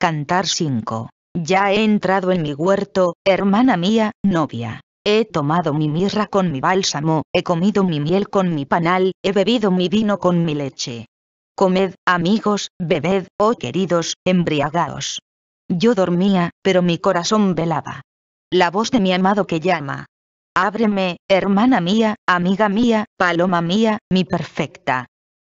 Cantar 5. Ya he entrado en mi huerto, hermana mía, novia. He tomado mi mirra con mi bálsamo, he comido mi miel con mi panal, he bebido mi vino con mi leche. Comed, amigos, bebed, oh queridos, embriagaos. Yo dormía, pero mi corazón velaba. La voz de mi amado que llama. Ábreme, hermana mía, amiga mía, paloma mía, mi perfecta,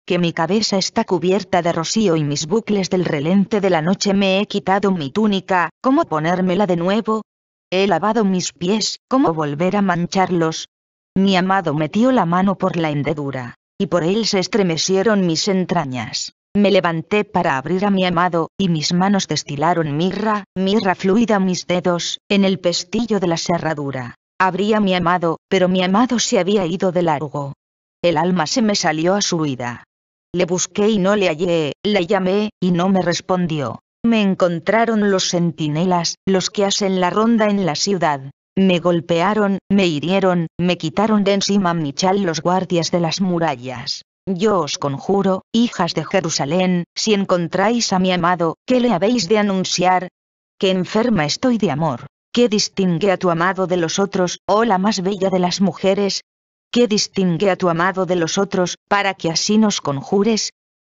que mi cabeza está cubierta de rocío y mis bucles del relente de la noche me he quitado mi túnica, ¿cómo ponérmela de nuevo? He lavado mis pies, ¿cómo volver a mancharlos? Mi amado metió la mano por la hendedura, y por él se estremecieron mis entrañas. Me levanté para abrir a mi amado, y mis manos destilaron mirra, mirra fluida mis dedos, en el pestillo de la cerradura. Abrí a mi amado, pero mi amado se había ido de largo. El alma se me salió a su huida. Le busqué y no le hallé, le llamé, y no me respondió. Me encontraron los centinelas, los que hacen la ronda en la ciudad. Me golpearon, me hirieron, me quitaron de encima mi los guardias de las murallas. Yo os conjuro, hijas de Jerusalén, si encontráis a mi amado, ¿qué le habéis de anunciar? Que enferma estoy de amor. ¿Qué distingue a tu amado de los otros, oh la más bella de las mujeres? ¿Qué distingue a tu amado de los otros, para que así nos conjures?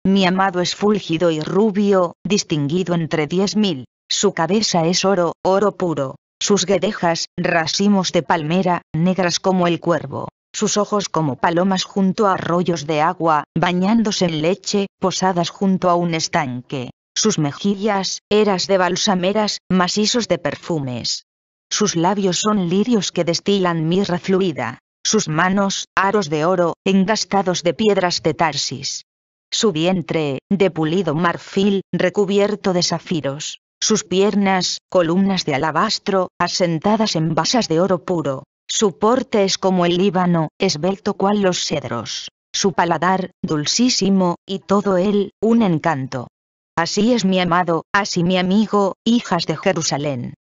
Mi amado es fúlgido y rubio, distinguido entre diez mil. Su cabeza es oro, oro puro. Sus guedejas, racimos de palmera, negras como el cuervo. Sus ojos como palomas junto a arroyos de agua, bañándose en leche, posadas junto a un estanque. Sus mejillas, eras de balsameras, macizos de perfumes. Sus labios son lirios que destilan mirra fluida sus manos, aros de oro, engastados de piedras de Tarsis. Su vientre, de pulido marfil, recubierto de zafiros. Sus piernas, columnas de alabastro, asentadas en vasas de oro puro. Su porte es como el Líbano, esbelto cual los cedros. Su paladar, dulcísimo, y todo él, un encanto. Así es mi amado, así mi amigo, hijas de Jerusalén.